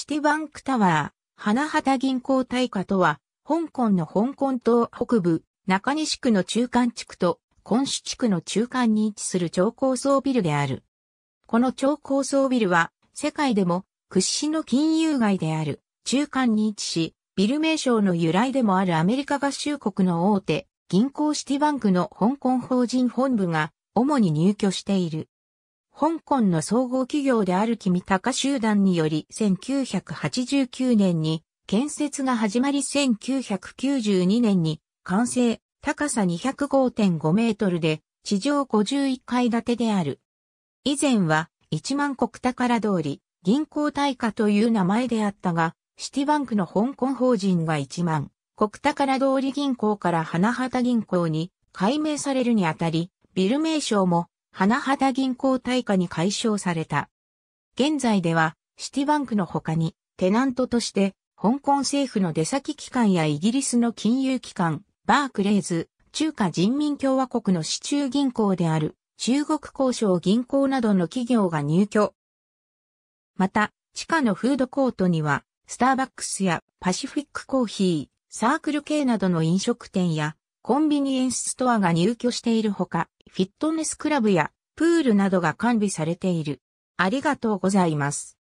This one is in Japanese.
シティバンクタワー、花畑銀行対価とは、香港の香港島北部、中西区の中間地区と、今市地区の中間に位置する超高層ビルである。この超高層ビルは、世界でも屈指の金融街である、中間に位置し、ビル名称の由来でもあるアメリカ合衆国の大手、銀行シティバンクの香港法人本部が、主に入居している。香港の総合企業である君高集団により1989年に建設が始まり1992年に完成、高さ205.5メートルで地上51階建てである。以前は一万国宝通り銀行大化という名前であったが、シティバンクの香港法人が一万国宝通り銀行から花畑銀行に改名されるにあたり、ビル名称も花畑銀行対価に解消された。現在では、シティバンクの他に、テナントとして、香港政府の出先機関やイギリスの金融機関、バークレーズ、中華人民共和国の市中銀行である、中国交渉銀行などの企業が入居。また、地下のフードコートには、スターバックスやパシフィックコーヒー、サークル系などの飲食店や、コンビニエンスストアが入居しているほか、フィットネスクラブやプールなどが完備されている。ありがとうございます。